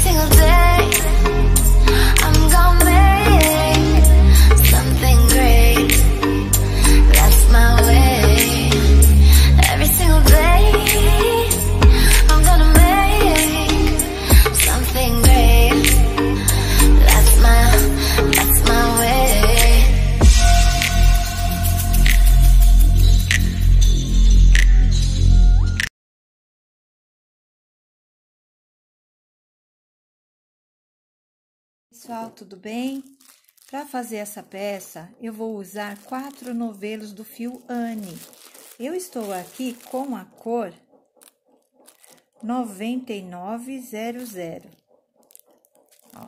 single day pessoal, tudo bem? Para fazer essa peça, eu vou usar quatro novelos do fio Anne. Eu estou aqui com a cor 9900. Ó.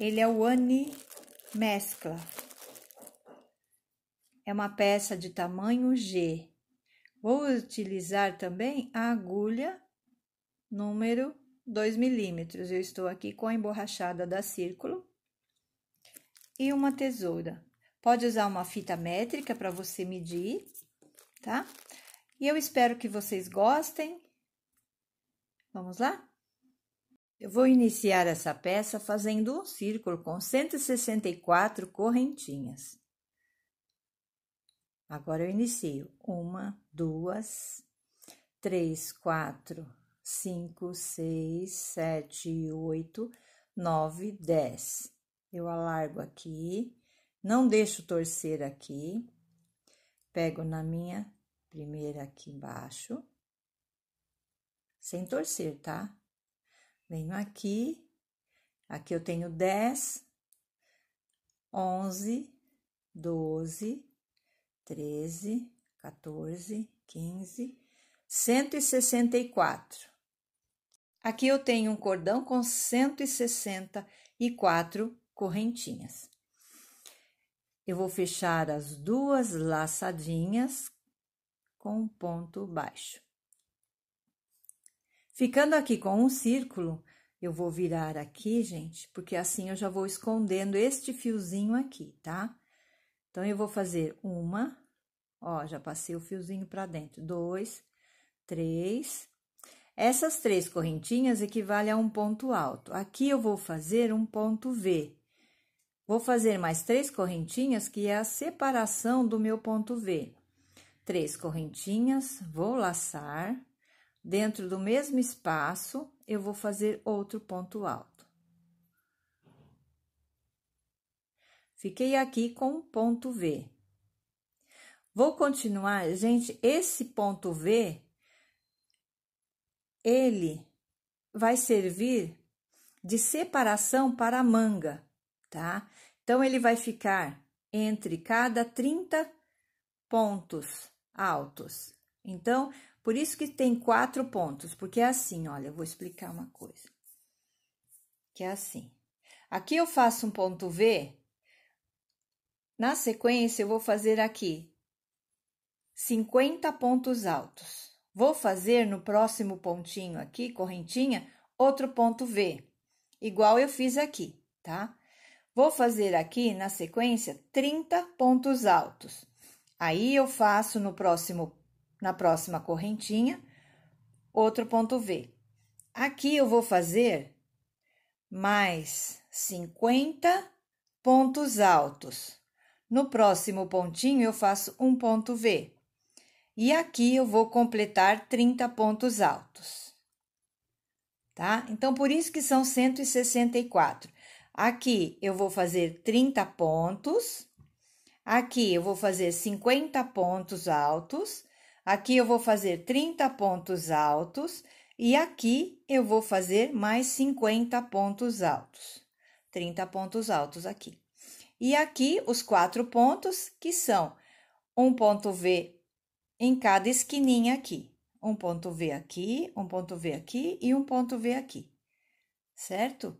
Ele é o Anne Mescla. É uma peça de tamanho G. Vou utilizar também a agulha número 2 milímetros. Eu estou aqui com a emborrachada da círculo e uma tesoura. Pode usar uma fita métrica para você medir, tá? E eu espero que vocês gostem. Vamos lá? Eu vou iniciar essa peça fazendo um círculo com 164 correntinhas. Agora eu inicio. Uma, duas, três, quatro, 5, 6, 7, 8, 9, 10. Eu alargo aqui, não deixo torcer aqui, pego na minha primeira aqui embaixo, sem torcer, tá? Venho aqui, aqui eu tenho 10, 11, 12, 13, 14, 15, 164. Aqui eu tenho um cordão com 164 correntinhas. Eu vou fechar as duas laçadinhas com um ponto baixo. Ficando aqui com um círculo, eu vou virar aqui, gente, porque assim eu já vou escondendo este fiozinho aqui, tá? Então, eu vou fazer uma, ó, já passei o fiozinho para dentro, dois, três, essas três correntinhas equivalem a um ponto alto. Aqui eu vou fazer um ponto V. Vou fazer mais três correntinhas, que é a separação do meu ponto V. Três correntinhas, vou laçar. Dentro do mesmo espaço, eu vou fazer outro ponto alto. Fiquei aqui com um ponto V. Vou continuar, gente, esse ponto V ele vai servir de separação para a manga, tá? Então ele vai ficar entre cada 30 pontos altos. Então, por isso que tem quatro pontos, porque é assim, olha, eu vou explicar uma coisa. Que é assim. Aqui eu faço um ponto V. Na sequência, eu vou fazer aqui 50 pontos altos. Vou fazer no próximo pontinho aqui, correntinha, outro ponto V, igual eu fiz aqui, tá? Vou fazer aqui na sequência 30 pontos altos. Aí eu faço no próximo na próxima correntinha outro ponto V. Aqui eu vou fazer mais 50 pontos altos. No próximo pontinho eu faço um ponto V. E aqui eu vou completar 30 pontos altos. Tá? Então, por isso que são 164. Aqui eu vou fazer 30 pontos. Aqui eu vou fazer 50 pontos altos. Aqui eu vou fazer 30 pontos altos. E aqui eu vou fazer mais 50 pontos altos. 30 pontos altos aqui. E aqui os quatro pontos que são um ponto V em cada esquininha aqui. Um ponto V aqui, um ponto V aqui e um ponto V aqui, certo?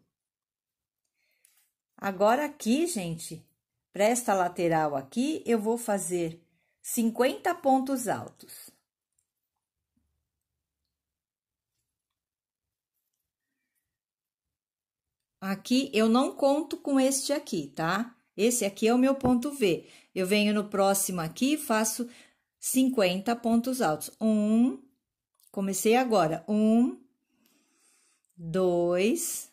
Agora aqui, gente, para esta lateral aqui, eu vou fazer 50 pontos altos. Aqui eu não conto com este aqui, tá? Esse aqui é o meu ponto V. Eu venho no próximo aqui, faço 50 pontos altos. Um, comecei agora. Um, dois.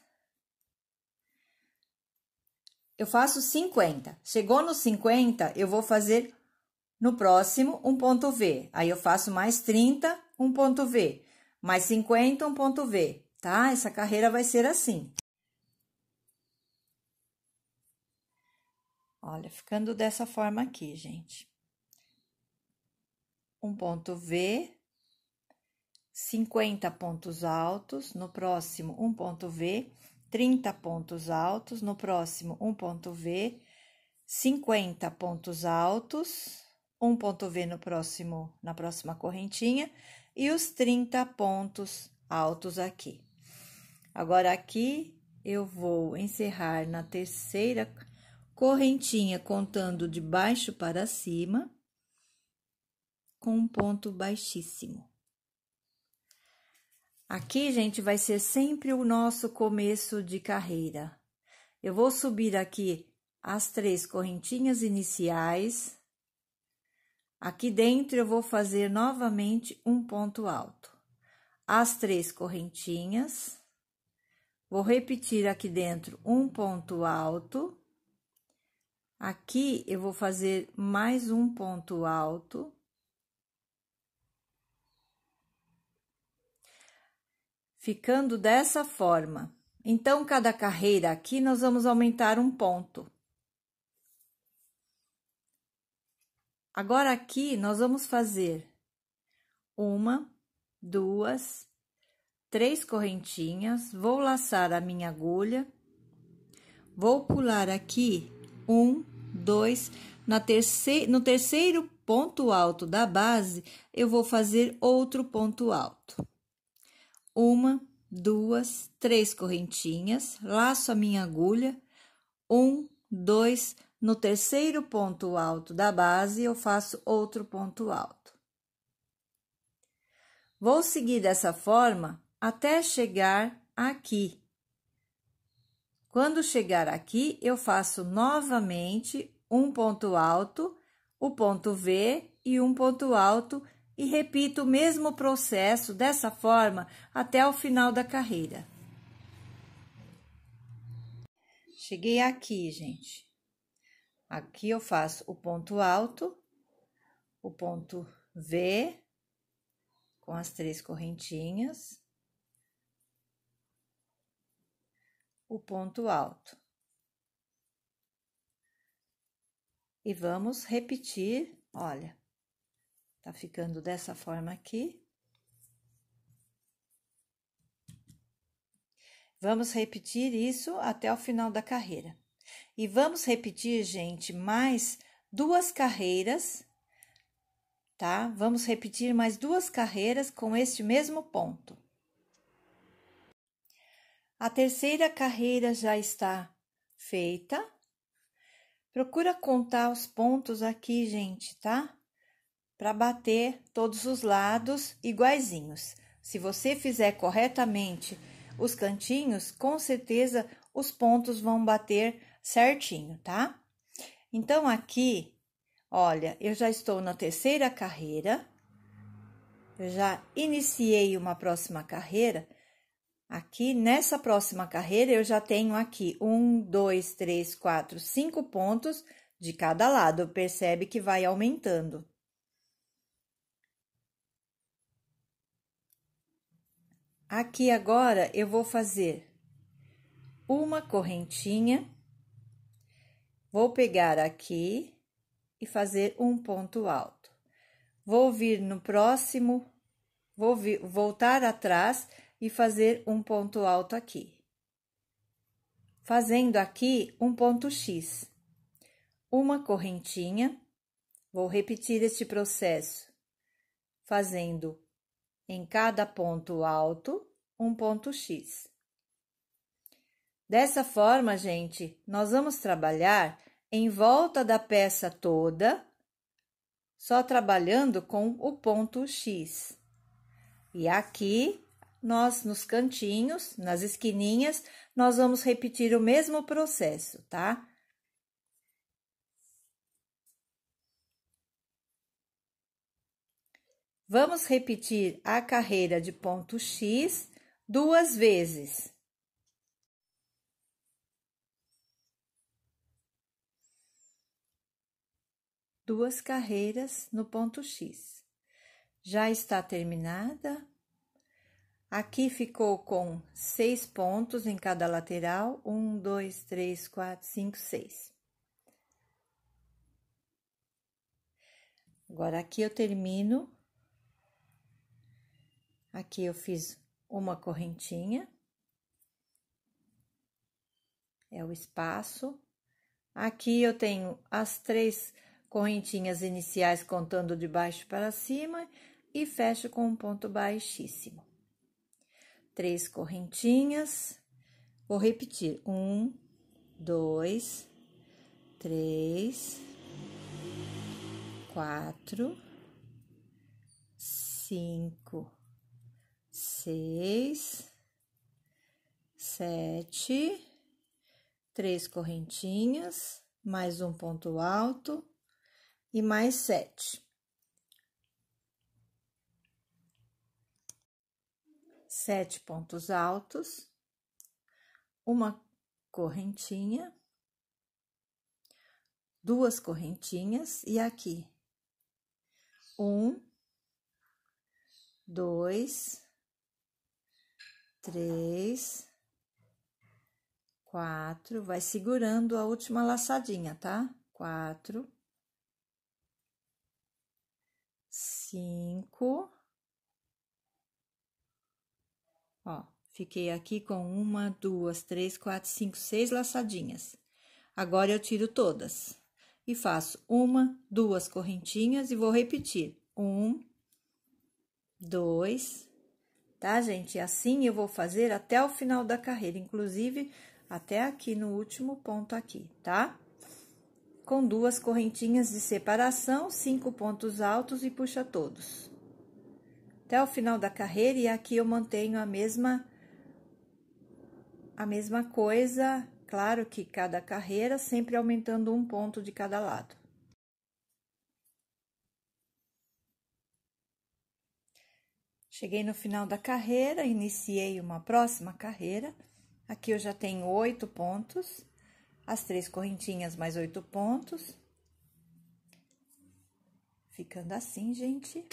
Eu faço 50. Chegou no 50, eu vou fazer no próximo um ponto V. Aí eu faço mais 30, um ponto V. Mais 50, um ponto V. Tá? Essa carreira vai ser assim. Olha, ficando dessa forma aqui, gente um ponto V, 50 pontos altos, no próximo um ponto V, 30 pontos altos, no próximo um ponto V, 50 pontos altos, um ponto V no próximo na próxima correntinha e os 30 pontos altos aqui. Agora aqui eu vou encerrar na terceira correntinha contando de baixo para cima com um ponto baixíssimo. Aqui, gente, vai ser sempre o nosso começo de carreira. Eu vou subir aqui as três correntinhas iniciais. Aqui dentro eu vou fazer novamente um ponto alto. As três correntinhas. Vou repetir aqui dentro um ponto alto. Aqui eu vou fazer mais um ponto alto. ficando dessa forma. Então, cada carreira aqui nós vamos aumentar um ponto. Agora, aqui nós vamos fazer uma, duas, três correntinhas, vou laçar a minha agulha, vou pular aqui um, dois, na terceira, no terceiro ponto alto da base, eu vou fazer outro ponto alto uma, duas, três correntinhas, laço a minha agulha, um, dois, no terceiro ponto alto da base, eu faço outro ponto alto. Vou seguir dessa forma até chegar aqui. Quando chegar aqui, eu faço novamente um ponto alto, o ponto V e um ponto alto e repita o mesmo processo dessa forma até o final da carreira. Cheguei aqui, gente. Aqui eu faço o ponto alto, o ponto V com as três correntinhas, o ponto alto. E vamos repetir, olha, Tá ficando dessa forma aqui. Vamos repetir isso até o final da carreira. E vamos repetir, gente, mais duas carreiras, tá? Vamos repetir mais duas carreiras com este mesmo ponto. A terceira carreira já está feita. Procura contar os pontos aqui, gente, tá? para bater todos os lados iguaizinhos. Se você fizer corretamente os cantinhos, com certeza os pontos vão bater certinho, tá? Então, aqui, olha, eu já estou na terceira carreira, eu já iniciei uma próxima carreira. Aqui, nessa próxima carreira, eu já tenho aqui um, dois, três, quatro, cinco pontos de cada lado. Percebe que vai aumentando. Aqui agora eu vou fazer uma correntinha, vou pegar aqui e fazer um ponto alto. Vou vir no próximo, vou vir, voltar atrás e fazer um ponto alto aqui. Fazendo aqui um ponto X, uma correntinha, vou repetir este processo fazendo em cada ponto alto um ponto X. Dessa forma, gente, nós vamos trabalhar em volta da peça toda, só trabalhando com o ponto X. E aqui, nós nos cantinhos, nas esquininhas, nós vamos repetir o mesmo processo, tá? Vamos repetir a carreira de ponto X duas vezes. Duas carreiras no ponto X. Já está terminada. Aqui ficou com seis pontos em cada lateral: um, dois, três, quatro, cinco, seis. Agora aqui eu termino Aqui eu fiz uma correntinha, é o espaço. Aqui eu tenho as três correntinhas iniciais contando de baixo para cima e fecho com um ponto baixíssimo. Três correntinhas, vou repetir: um, dois, três, quatro, cinco seis, sete, três correntinhas, mais um ponto alto e mais sete. Sete pontos altos, uma correntinha, duas correntinhas e aqui um, dois, três, quatro, vai segurando a última laçadinha, tá? Quatro, cinco, ó, fiquei aqui com uma, duas, três, quatro, cinco, seis laçadinhas. Agora eu tiro todas e faço uma, duas correntinhas e vou repetir. Um, dois, tá, gente? Assim eu vou fazer até o final da carreira, inclusive até aqui no último ponto aqui, tá? Com duas correntinhas de separação, cinco pontos altos e puxa todos. Até o final da carreira, e aqui eu mantenho a mesma, a mesma coisa, claro que cada carreira sempre aumentando um ponto de cada lado. Cheguei no final da carreira, iniciei uma próxima carreira. Aqui eu já tenho oito pontos, as três correntinhas mais oito pontos. Ficando assim, gente.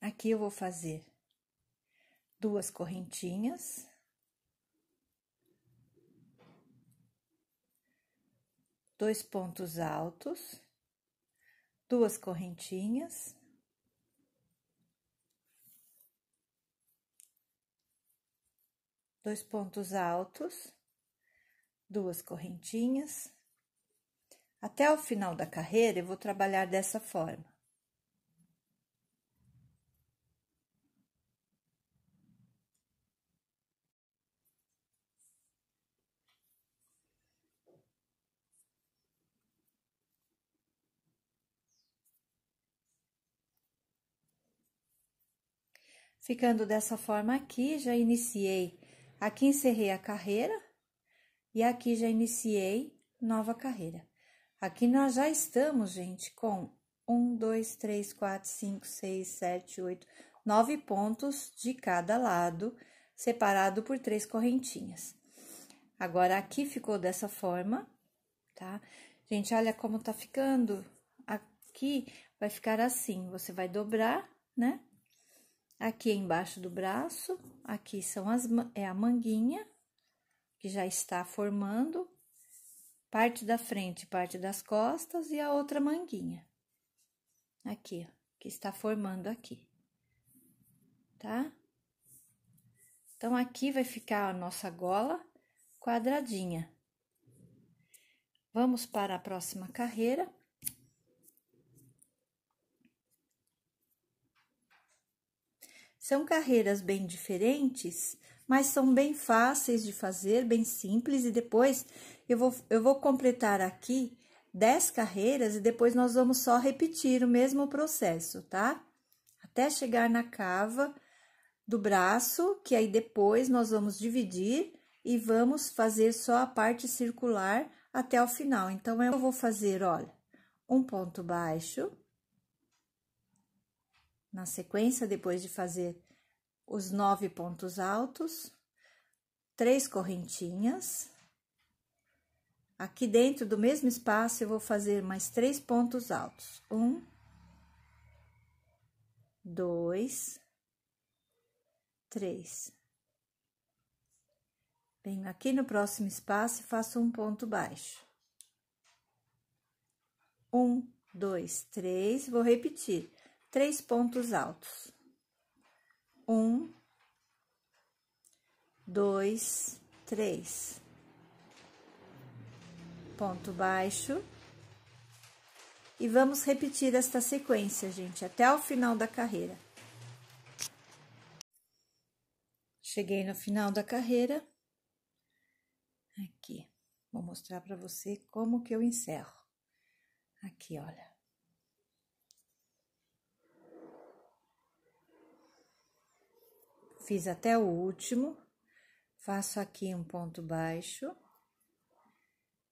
Aqui eu vou fazer duas correntinhas. Dois pontos altos duas correntinhas. Dois pontos altos, duas correntinhas. Até o final da carreira, eu vou trabalhar dessa forma. Ficando dessa forma aqui, já iniciei, aqui encerrei a carreira e aqui já iniciei nova carreira. Aqui nós já estamos, gente, com um, dois, três, quatro, cinco, seis, sete, oito, nove pontos de cada lado, separado por três correntinhas. Agora, aqui ficou dessa forma, tá? Gente, olha como tá ficando. Aqui vai ficar assim, você vai dobrar, né? Aqui embaixo do braço, aqui são as, é a manguinha, que já está formando parte da frente, parte das costas e a outra manguinha. Aqui, ó, que está formando aqui, tá? Então, aqui vai ficar a nossa gola quadradinha. Vamos para a próxima carreira. São carreiras bem diferentes, mas são bem fáceis de fazer, bem simples, e depois eu vou, eu vou completar aqui 10 carreiras e depois nós vamos só repetir o mesmo processo, tá? Até chegar na cava do braço, que aí depois nós vamos dividir e vamos fazer só a parte circular até o final. Então, eu vou fazer, olha, um ponto baixo na sequência, depois de fazer os nove pontos altos, três correntinhas. Aqui dentro do mesmo espaço, eu vou fazer mais três pontos altos. Um, dois, três. Venho aqui no próximo espaço e faço um ponto baixo. Um, dois, três, vou repetir três pontos altos. Um, dois, três. Ponto baixo. E vamos repetir esta sequência, gente, até o final da carreira. Cheguei no final da carreira. Aqui, vou mostrar para você como que eu encerro. Aqui, olha. fiz até o último, faço aqui um ponto baixo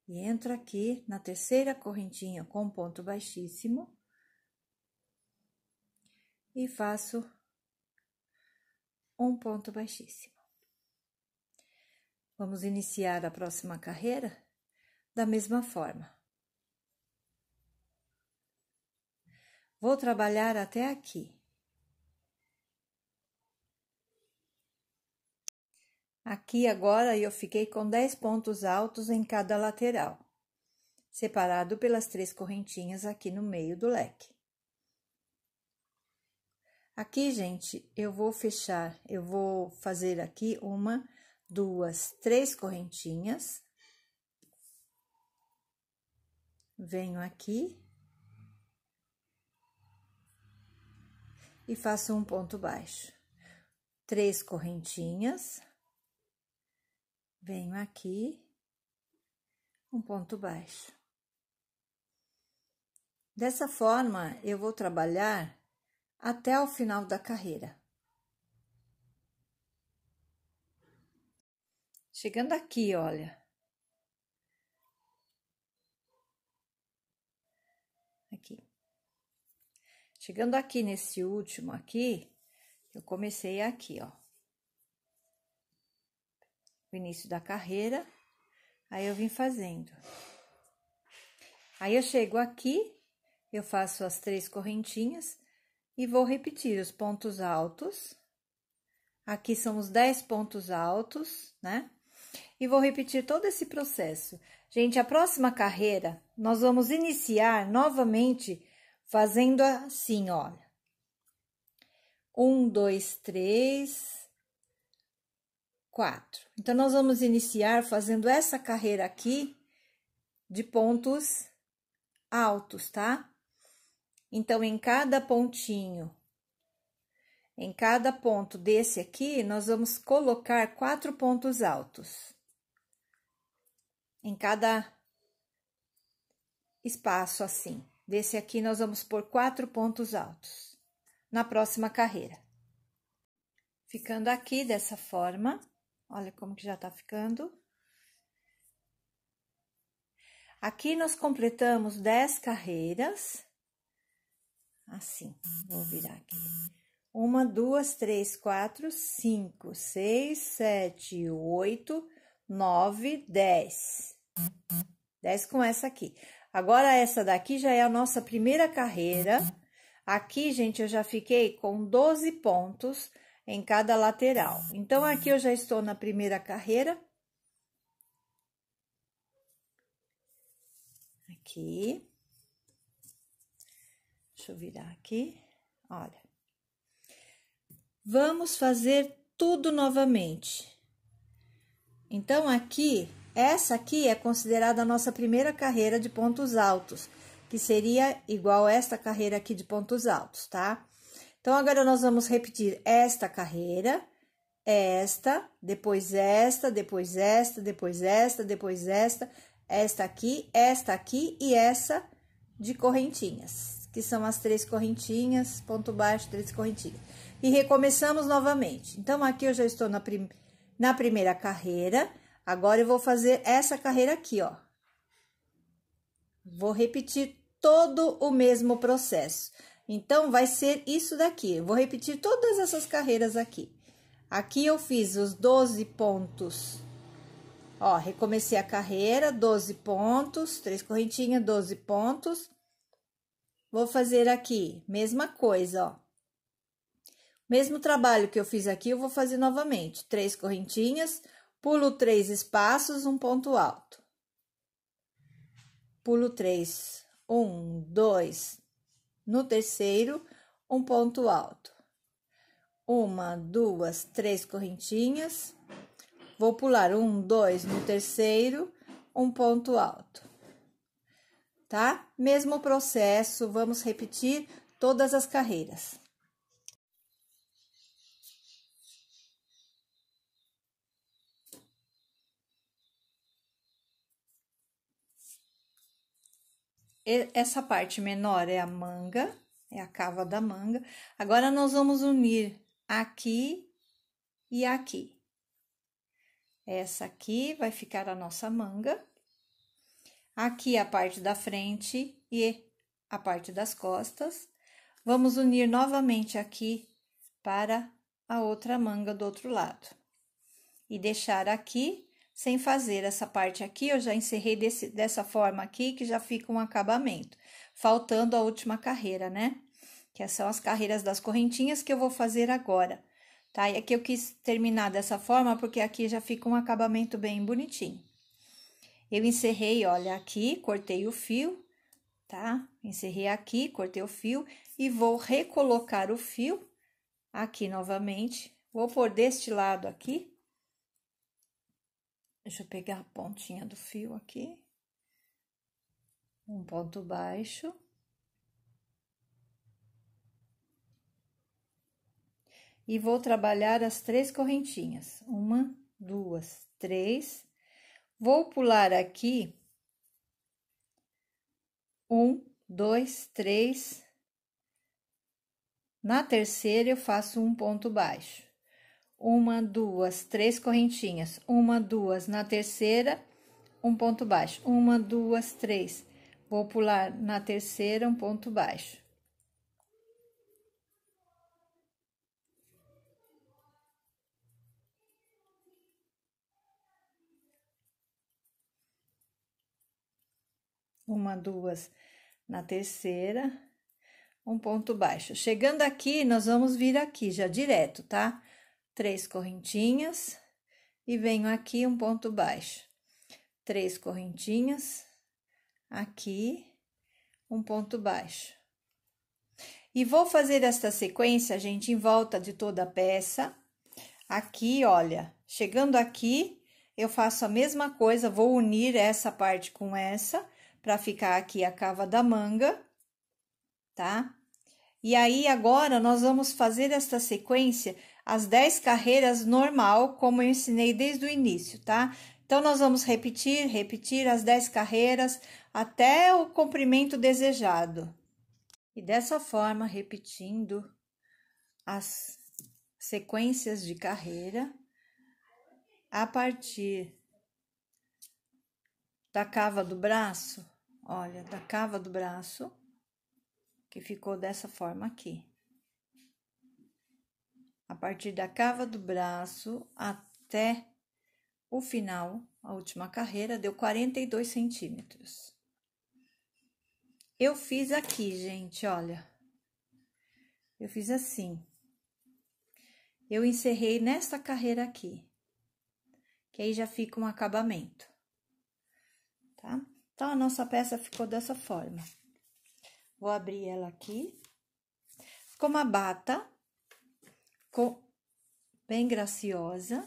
e entro aqui na terceira correntinha com ponto baixíssimo e faço um ponto baixíssimo. Vamos iniciar a próxima carreira da mesma forma. Vou trabalhar até aqui. Aqui agora eu fiquei com 10 pontos altos em cada lateral, separado pelas três correntinhas aqui no meio do leque. Aqui, gente, eu vou fechar, eu vou fazer aqui uma, duas, três correntinhas. Venho aqui. E faço um ponto baixo. Três correntinhas venho aqui, um ponto baixo. Dessa forma, eu vou trabalhar até o final da carreira. Chegando aqui, olha. Aqui. Chegando aqui nesse último aqui, eu comecei aqui, ó o início da carreira, aí eu vim fazendo. Aí eu chego aqui, eu faço as três correntinhas e vou repetir os pontos altos. Aqui são os dez pontos altos, né? E vou repetir todo esse processo. Gente, a próxima carreira, nós vamos iniciar novamente fazendo assim, olha. Um, dois, três, quatro. Então, nós vamos iniciar fazendo essa carreira aqui de pontos altos, tá? Então, em cada pontinho, em cada ponto desse aqui, nós vamos colocar quatro pontos altos. Em cada espaço assim. Desse aqui, nós vamos por quatro pontos altos na próxima carreira. Ficando aqui dessa forma. Olha como que já tá ficando. Aqui nós completamos 10 carreiras. Assim, vou virar aqui. Uma, duas, três, quatro, cinco, seis, sete, oito, nove, dez. Dez com essa aqui. Agora, essa daqui já é a nossa primeira carreira. Aqui, gente, eu já fiquei com 12 pontos em cada lateral. Então, aqui eu já estou na primeira carreira. Aqui. Deixa eu virar aqui. Olha. Vamos fazer tudo novamente. Então, aqui, essa aqui é considerada a nossa primeira carreira de pontos altos, que seria igual esta carreira aqui de pontos altos, tá? Então, agora nós vamos repetir esta carreira, esta, depois esta, depois esta, depois esta, depois esta, esta aqui, esta aqui e essa de correntinhas, que são as três correntinhas, ponto baixo, três correntinhas. E recomeçamos novamente. Então, aqui eu já estou na, prim na primeira carreira, agora eu vou fazer essa carreira aqui, ó. Vou repetir todo o mesmo processo. Então, vai ser isso daqui. Eu vou repetir todas essas carreiras aqui. Aqui eu fiz os 12 pontos. Ó, recomecei a carreira, 12 pontos, três correntinhas, 12 pontos. Vou fazer aqui, mesma coisa, ó. Mesmo trabalho que eu fiz aqui, eu vou fazer novamente. Três correntinhas, pulo três espaços, um ponto alto. Pulo três, um, dois, no terceiro, um ponto alto. Uma, duas, três correntinhas. Vou pular um, dois no terceiro, um ponto alto. Tá? Mesmo processo, vamos repetir todas as carreiras. essa parte menor é a manga, é a cava da manga. Agora nós vamos unir aqui e aqui. Essa aqui vai ficar a nossa manga. Aqui a parte da frente e a parte das costas. Vamos unir novamente aqui para a outra manga do outro lado. E deixar aqui sem fazer essa parte aqui, eu já encerrei desse, dessa forma aqui, que já fica um acabamento, faltando a última carreira, né? Que são as carreiras das correntinhas que eu vou fazer agora, tá? É e aqui eu quis terminar dessa forma, porque aqui já fica um acabamento bem bonitinho. Eu encerrei, olha, aqui, cortei o fio, tá? Encerrei aqui, cortei o fio e vou recolocar o fio aqui novamente. Vou por deste lado aqui, Deixa eu pegar a pontinha do fio aqui. Um ponto baixo. E vou trabalhar as três correntinhas. Uma, duas, três. Vou pular aqui. Um, dois, três. Na terceira, eu faço um ponto baixo uma, duas, três correntinhas, uma, duas, na terceira, um ponto baixo, uma, duas, três, vou pular na terceira, um ponto baixo. Uma, duas, na terceira, um ponto baixo. Chegando aqui, nós vamos vir aqui já direto, tá? Tá? três correntinhas e venho aqui um ponto baixo, três correntinhas, aqui um ponto baixo. E vou fazer esta sequência, gente, em volta de toda a peça. Aqui, olha, chegando aqui, eu faço a mesma coisa, vou unir essa parte com essa, para ficar aqui a cava da manga, tá? E aí, agora, nós vamos fazer esta sequência as 10 carreiras normal, como eu ensinei desde o início, tá? Então, nós vamos repetir, repetir as 10 carreiras até o comprimento desejado. E dessa forma, repetindo as sequências de carreira, a partir da cava do braço, olha, da cava do braço, que ficou dessa forma aqui a partir da cava do braço até o final, a última carreira, deu 42 centímetros. Eu fiz aqui, gente, olha. Eu fiz assim. Eu encerrei nesta carreira aqui, que aí já fica um acabamento, tá? Então, a nossa peça ficou dessa forma. Vou abrir ela aqui. Ficou uma bata ficou bem graciosa.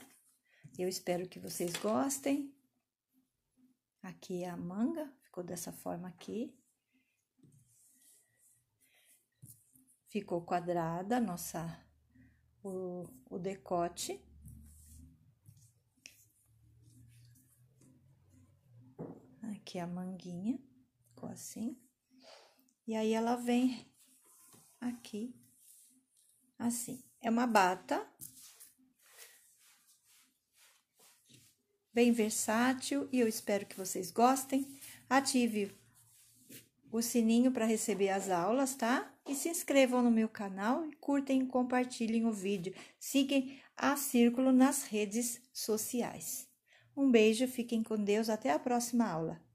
Eu espero que vocês gostem. Aqui é a manga, ficou dessa forma aqui. Ficou quadrada a nossa o, o decote. Aqui é a manguinha, ficou assim. E aí ela vem aqui assim. É uma bata bem versátil e eu espero que vocês gostem. Ative o sininho para receber as aulas, tá? E se inscrevam no meu canal, curtem e compartilhem o vídeo. Sigam a Círculo nas redes sociais. Um beijo, fiquem com Deus, até a próxima aula.